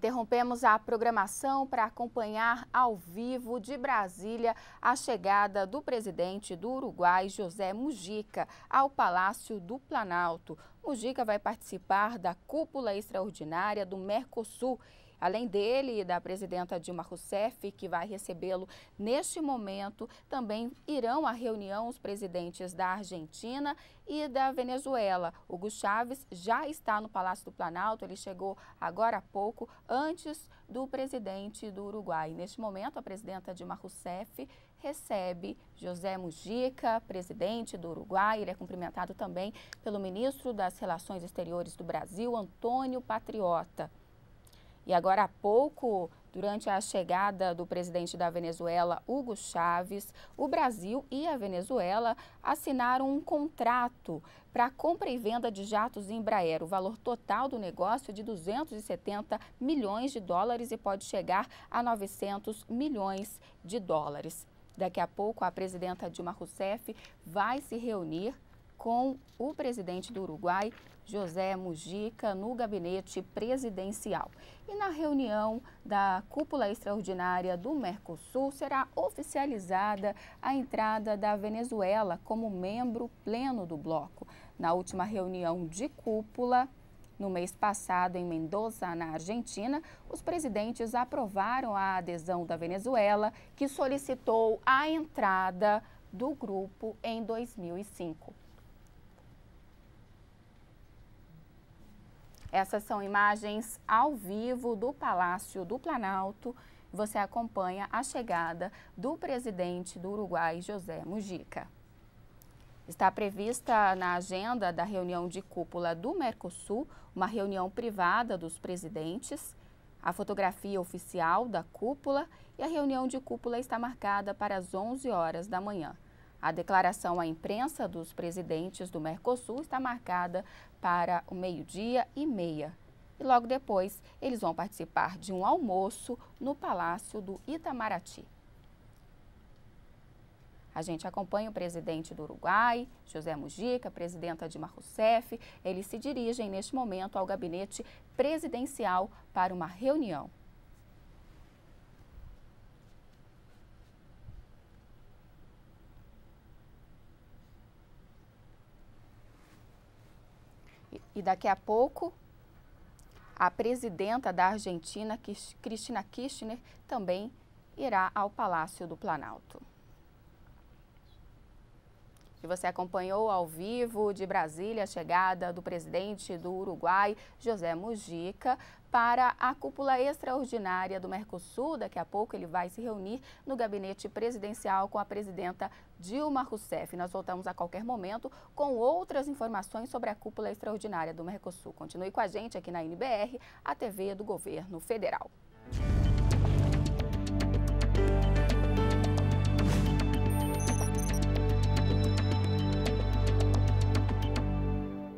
Interrompemos a programação para acompanhar ao vivo de Brasília a chegada do presidente do Uruguai, José Mujica, ao Palácio do Planalto. Mujica vai participar da cúpula extraordinária do Mercosul Além dele e da presidenta Dilma Rousseff, que vai recebê-lo neste momento, também irão à reunião os presidentes da Argentina e da Venezuela. Hugo Chávez já está no Palácio do Planalto, ele chegou agora há pouco, antes do presidente do Uruguai. Neste momento, a presidenta Dilma Rousseff recebe José Mujica, presidente do Uruguai. Ele é cumprimentado também pelo ministro das Relações Exteriores do Brasil, Antônio Patriota. E agora há pouco, durante a chegada do presidente da Venezuela, Hugo Chávez, o Brasil e a Venezuela assinaram um contrato para compra e venda de jatos Embraer. O valor total do negócio é de 270 milhões de dólares e pode chegar a 900 milhões de dólares. Daqui a pouco, a presidenta Dilma Rousseff vai se reunir com o presidente do Uruguai, José Mujica, no gabinete presidencial. E na reunião da cúpula extraordinária do Mercosul será oficializada a entrada da Venezuela como membro pleno do bloco. Na última reunião de cúpula, no mês passado, em Mendoza, na Argentina, os presidentes aprovaram a adesão da Venezuela, que solicitou a entrada do grupo em 2005. Essas são imagens ao vivo do Palácio do Planalto. Você acompanha a chegada do presidente do Uruguai, José Mujica. Está prevista na agenda da reunião de cúpula do Mercosul uma reunião privada dos presidentes, a fotografia oficial da cúpula e a reunião de cúpula está marcada para as 11 horas da manhã. A declaração à imprensa dos presidentes do Mercosul está marcada para o meio-dia e meia. E logo depois, eles vão participar de um almoço no Palácio do Itamaraty. A gente acompanha o presidente do Uruguai, José Mujica, presidenta Dilma Rousseff. Eles se dirigem neste momento ao gabinete presidencial para uma reunião. E daqui a pouco, a presidenta da Argentina, Cristina Kirchner, também irá ao Palácio do Planalto que você acompanhou ao vivo de Brasília a chegada do presidente do Uruguai, José Mujica, para a cúpula extraordinária do Mercosul. Daqui a pouco ele vai se reunir no gabinete presidencial com a presidenta Dilma Rousseff. Nós voltamos a qualquer momento com outras informações sobre a cúpula extraordinária do Mercosul. Continue com a gente aqui na NBR, a TV do Governo Federal.